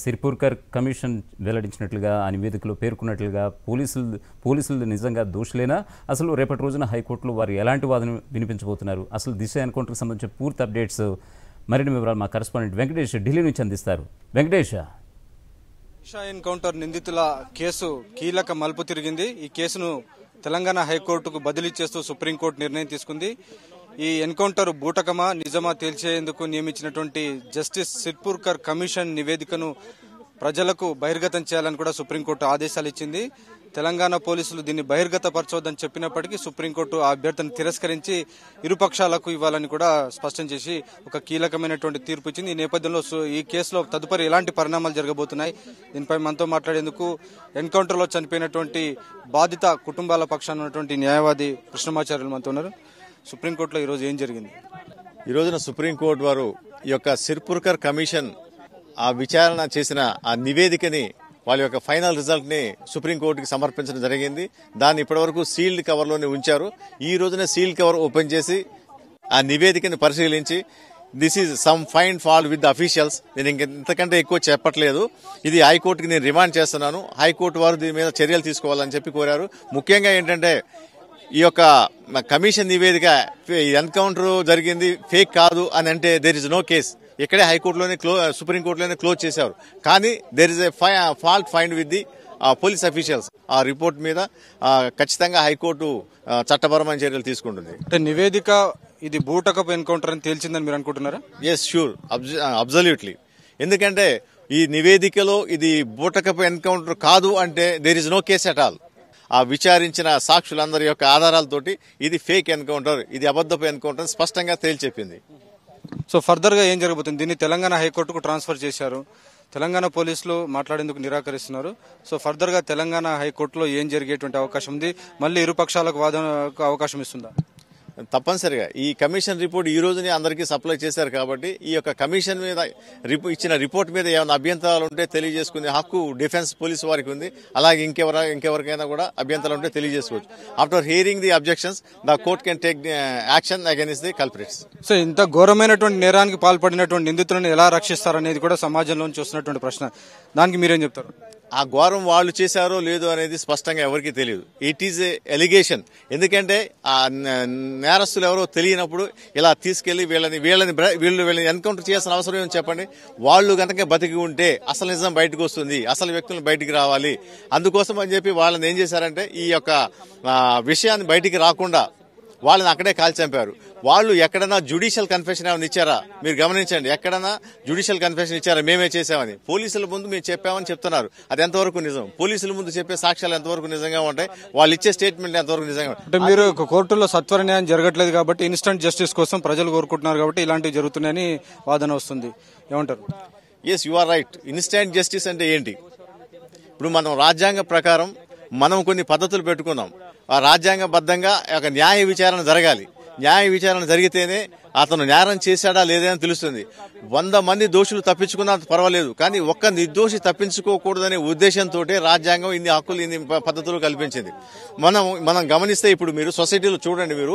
Sirpurkar commission వెల్లడించినట్లుగా ఆ నివేదికలో పేర్కొన్నట్లుగా పోలీసులు పోలీసులు నిజంగా దోషులేనా అసలు రేపటి రోజున హైకోర్టులో వారు ఎలాంటి వాదన వినిపించబోతున్నారు అసలు దిశ ఎన్కౌంటర్కి సంబంధించిన పూర్తి అప్డేట్స్ మరిన్ని వివరాలు మా కరెస్పాండెంట్ వెంకటేష్ ఢిల్లీ నుంచి అందిస్తారు వెంకటేష్ దిశ ఎన్కౌంటర్ నిందితుల కేసు కీలక మలుపు తిరిగింది ఈ కేసును తెలంగాణ హైకోర్టుకు బదిలీ చేస్తూ సుప్రీంకోర్టు నిర్ణయం తీసుకుంది ఈ ఎన్కౌంటర్ బూటకమా నిజమా తేల్చేందుకు నియమించినటువంటి జస్టిస్ సిర్పూర్కర్ కమిషన్ నివేదికను ప్రజలకు బహిర్గతం చేయాలని కూడా సుప్రీంకోర్టు ఆదేశాలు ఇచ్చింది తెలంగాణ పోలీసులు దీన్ని బహిర్గతపరచొద్దని చెప్పినప్పటికీ సుప్రీంకోర్టు ఆ అభ్యర్థిని తిరస్కరించి ఇరుపక్షాలకు ఇవ్వాలని కూడా స్పష్టం చేసి ఒక కీలకమైనటువంటి తీర్పు ఇచ్చింది ఈ నేపథ్యంలో ఈ కేసులో తదుపరి ఎలాంటి పరిణామాలు జరగబోతున్నాయి దీనిపై మనతో మాట్లాడేందుకు ఎన్కౌంటర్లో చనిపోయినటువంటి బాధిత కుటుంబాల పక్షాన ఉన్నటువంటి న్యాయవాది కృష్ణమాచార్యులు మనతో ఉన్నారు సుప్రీంకోర్టులో ఈరోజు ఏం జరిగింది ఈ రోజున సుప్రీంకోర్టు వారు ఈ యొక్క సిర్పుర్కర్ కమిషన్ ఆ విచారణ చేసిన ఆ నివేదికని వాళ్ళ యొక్క ఫైనల్ రిజల్ట్ని సుప్రీంకోర్టుకి సమర్పించడం జరిగింది దాన్ని ఇప్పటివరకు సీల్డ్ కవర్లోనే ఉంచారు ఈ రోజున సీల్డ్ కవర్ ఓపెన్ చేసి ఆ నివేదికని పరిశీలించి this is some fine fall with officials నేను ఇంతకంటే ఎక్కువ చెప్పట్లేదు ఇది హైకోర్టుకి నేను రిమాండ్ చేస్తున్నాను హైకోర్టు వారు దీని మీద చర్యలు తీసుకోవాలని చెప్పి కోరారు ముఖ్యంగా ఏంటంటే ఈ యొక్క కమిషన్ నివేదిక ఎన్కౌంటర్ జరిగింది ఫేక్ కాదు అని అంటే దేర్ ఇస్ నో కేస్ ఇక్కడే హైకోర్టులోనే క్లో సుప్రీంకోర్టులోనే క్లోజ్ చేశారు కానీ there is a fault find with the police officials ఆ రిపోర్ట్ మీద ఖచ్చితంగా హైకోర్టు చట్టపరమైన చర్యలు తీసుకుంటుంది అంటే నివేదిక ఇది బూటకప్ ఎన్కౌంటర్ అని తేల్చిందని మీరు అనుకుంటున్నారా ఎస్ షూర్ అబ్జల్యూట్లీ ఎందుకంటే ఈ నివేదికలో ఇది బూటకప్ ఎన్కౌంటర్ కాదు అంటే there is no case at all ఆ విచారించిన సాక్షులందరి యొక్క ఆధారాలతోటి ఇది ఫేక్ ఎన్కౌంటర్ ఇది అబద్ధపు ఎన్కౌంటర్ స్పష్టంగా తేల్చెప్పింది సో ఫర్దర్గా ఏం జరగబోతుంది దీన్ని తెలంగాణ హైకోర్టుకు ట్రాన్స్ఫర్ చేశారు తెలంగాణ పోలీసులు మాట్లాడేందుకు నిరాకరిస్తున్నారు సో ఫర్దర్గా తెలంగాణ హైకోర్టులో ఏం జరిగేటువంటి అవకాశం ఉంది మళ్ళీ ఇరు పక్షాలకు వాదనకు అవకాశం ఇస్తుందా తప్పనిసరిగా ఈ కమిషన్ రిపోర్ట్ ఈ రోజునే అందరికీ సప్లై చేశారు కాబట్టి ఈ యొక్క కమిషన్ మీద ఇచ్చిన రిపోర్ట్ మీద ఏమైనా అభ్యంతరాలు ఉంటే తెలియజేసుకునే హక్కు డిఫెన్స్ పోలీస్ వారికి ఉంది అలాగే ఇంకెవర ఇంకెవరికైనా కూడా అభ్యంతరాలు ఉంటే తెలియజేసుకోవచ్చు after hearing the objections the court can take uh, action against the culprits so ఇంత ఘోరమైనటువంటి నేరానికి పాల్పడినటువంటి నిందితులను ఎలా రక్షిస్తారనేది కూడా సమాజంలో చూస్తున్నటువంటి ప్రశ్న దానికి మీరేం చెప్తారు ఆ ఘోరం వాళ్ళు చేశారో లేదో అనేది స్పష్టంగా ఎవరికీ తెలియదు ఇట్ ఈజ్ ఎలిగేషన్ ఎందుకంటే ఆ నేరస్తులు ఎవరో తెలియనప్పుడు ఇలా తీసుకెళ్లి వీళ్ళని వీళ్ళని వీళ్ళు వీళ్ళని ఎన్కౌంటర్ చేయాల్సిన అవసరం ఏమని చెప్పండి వాళ్ళు కనుక బతికి ఉంటే అసలు నిజం బయటకు వస్తుంది అసలు వ్యక్తులు బయటికి రావాలి అందుకోసం అని చెప్పి వాళ్ళని ఏం చేశారంటే ఈ యొక్క విషయాన్ని బయటికి రాకుండా వాళ్ళని అక్కడే కాల్ చంపారు వాళ్ళు ఎక్కడన్నా జ్యుడిషియల్ కన్ఫెషన్ ఏమైనా ఇచ్చారా మీరు గమనించండి ఎక్కడన్నా జ్యుడిషియల్ కన్ఫెషన్ ఇచ్చారా మేమే చేసామని పోలీసుల ముందు మేము చెప్పామని చెప్తున్నారు అది ఎంతవరకు నిజం పోలీసుల ముందు చెప్పే సాక్ష్యాలు ఎంతవరకు నిజంగా ఉంటాయి వాళ్ళు ఇచ్చే స్టేట్మెంట్ ఎంతవరకు నిజంగా అంటే మీరు కోర్టులో సత్వర న్యాయం జరగట్లేదు కాబట్టి ఇన్స్టంట్ జస్టిస్ కోసం ప్రజలు కోరుకుంటున్నారు కాబట్టి ఇలాంటివి జరుగుతున్నాయని వాదన వస్తుంది ఏమంటారు yes you are right instant justice అంటే ఏంటి ఇప్పుడు మనం రాజ్యాంగ ప్రకారం మనం కొన్ని పద్ధతులు పెట్టుకున్నాం రాజ్యాంగబద్ధంగా ఒక న్యాయ విచారణ జరగాలి న్యాయ విచారణ జరిగితేనే అతను నేరం చేశాడా లేదా అని తెలుస్తుంది వంద మంది దోషులు తప్పించుకున్నా పర్వాలేదు కానీ ఒక్క నిర్దోషి తప్పించుకోకూడదనే ఉద్దేశంతో రాజ్యాంగం ఇన్ని హక్కులు ఇన్ని పద్ధతులు కల్పించింది మనం మనం గమనిస్తే ఇప్పుడు మీరు సొసైటీలో చూడండి మీరు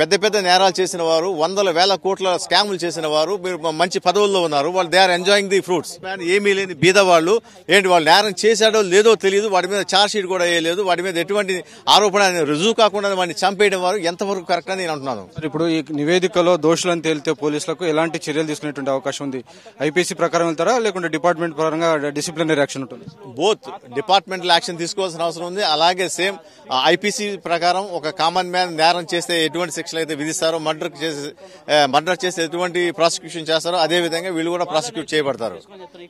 పెద్ద పెద్ద నేరాలు చేసిన వారు వందల వేల కోట్ల స్కాములు చేసిన వారు మీరు మంచి పదవుల్లో ఉన్నారు వాళ్ళు they are enjoying the fruits ఏమీ లేని బీద వాళ్ళు ఏంటి వాళ్ళు నేరం చేశాడో లేదో తెలియదు వాడి మీద ఛార్జ్ షీట్ కూడా వేయలేదు వాడి మీద ఎటువంటి ఆరోపణ రుజువు కాకుండా వాడిని చంపేయడం వారు ఎంతవరకు కరెక్ట్ అని నేను అంటున్నాను ఇప్పుడు ఈ నివేదికలో దోషులను తేలితే పోలీసులకు ఎలాంటి చర్యలు తీసుకునేటువంటి అవకాశం ఉంది ఐపీసీ ప్రకారం వెళ్తారా లేకుంటే డిపార్ట్మెంట్ పరంగా డిసిప్లినరీ యాక్షన్ ఉంటుంది బోత్ డిపార్ట్మెంటల్ యాక్షన్ తీసుకోవాల్సిన అవసరం ఉంది అలాగే సేమ్ ఐపీసీ ప్రకారం ఒక కామన్ మ్యాన్ నేరం చేస్తే ఎటువంటి శిక్షలు అయితే విధిస్తారో మర్డర్ చేసే మర్డర్ చేస్తే ఎటువంటి ప్రాసిక్యూషన్ చేస్తారో అదే విధంగా వీళ్ళు కూడా ప్రాసిక్యూట్ చేయబడతారు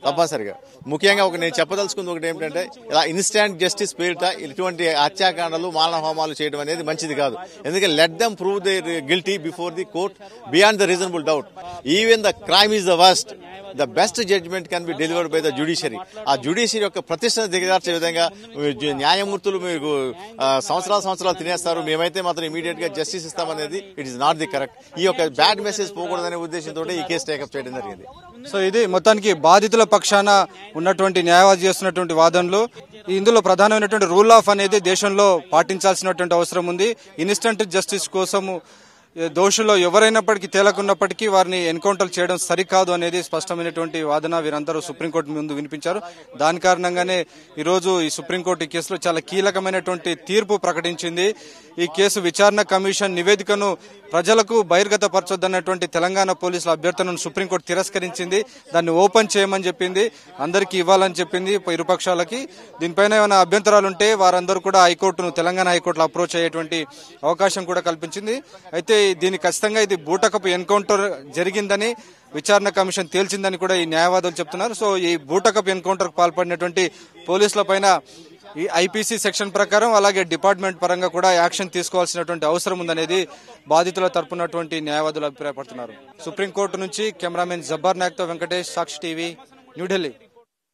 తప్పనిసరిగా ముఖ్యంగా ఒక నేను చెప్పదలుచుకుంది ఒకటి ఏమిటంటే ఇలా ఇన్స్టాంట్ జస్టిస్ పేరిట ఇటువంటి హత్యాకాండాలు మానవ హోమాలు చేయడం అనేది మంచిది కాదు ఎందుకంటే let them prove the guilty before the court beyond the reasonable doubt even the crime is the worst the best judgment can be delivered by the judiciary ఆ జ్యుడిషియరీ యొక్క ప్రతిష్టను దిగజార్చే విధంగా న్యాయమూర్తులు మీకు సంవత్సరాల సంవత్సరాలు తినేస్తారు మేమైతే మాత్రం ఇమీడియట్ గా జస్టిస్ ఇస్తామనేది it is not the correct ఈ యొక్క బ్యాడ్ మెసేజ్ పోకూడదనే ఉద్దేశంతో ఈ కేసు టేకప్ చేయడం జరిగింది సో ఇది మొత్తానికి బాధితుల పక్షాన ఉన్నటువంటి న్యాయవాది చేస్తున్నటువంటి వాదనలు ఇందులో ప్రధానమైనటువంటి రూల్ ఆఫ్ అనేది దేశంలో పాటించాల్సినటువంటి అవసరం ఉంది ఇన్స్టంట్ జస్టిస్ కోసము దోషుల్లో ఎవరైనప్పటికీ తేలకున్నప్పటికీ వారిని ఎన్కౌంటర్ చేయడం సరికాదు అనేది స్పష్టమైనటువంటి వాదన వీరందరూ సుప్రీంకోర్టు ముందు వినిపించారు దాని కారణంగానే ఈరోజు ఈ సుప్రీంకోర్టు ఈ కేసులో చాలా కీలకమైనటువంటి తీర్పు ప్రకటించింది ఈ కేసు విచారణ కమిషన్ నివేదికను ప్రజలకు బహిర్గత పరచొద్దన్నటువంటి తెలంగాణ పోలీసుల అభ్యర్థనను సుప్రీంకోర్టు తిరస్కరించింది దాన్ని ఓపెన్ చేయమని చెప్పింది అందరికీ ఇవ్వాలని చెప్పింది ఇరుపక్షాలకి దీనిపైన ఏమైనా అభ్యంతరాలు ఉంటే వారందరూ కూడా హైకోర్టును తెలంగాణ హైకోర్టులో అప్రోచ్ అయ్యేటువంటి అవకాశం కూడా కల్పించింది అయితే దీని ఖచ్చితంగా ఇది బూటకపు ఎన్కౌంటర్ జరిగిందని విచారణ కమిషన్ తేల్చిందని కూడా ఈ న్యాయవాదులు చెప్తున్నారు సో ఈ బూటకపు ఎన్కౌంటర్కు పాల్పడినటువంటి పోలీసుల పైన ఈ ఐపీసీ సెక్షన్ ప్రకారం అలాగే డిపార్ట్మెంట్ పరంగా కూడా యాక్షన్ తీసుకోవాల్సినటువంటి అవసరం ఉందనేది బాధితుల తరపునటువంటి న్యాయవాదులు అభిప్రాయపడుతున్నారు సుప్రీంకోర్టు నుంచి కెమెరామెన్ జబ్బర్ నాయక్తో వెంకటేష్ సాక్షి టీవీ న్యూఢిల్లీ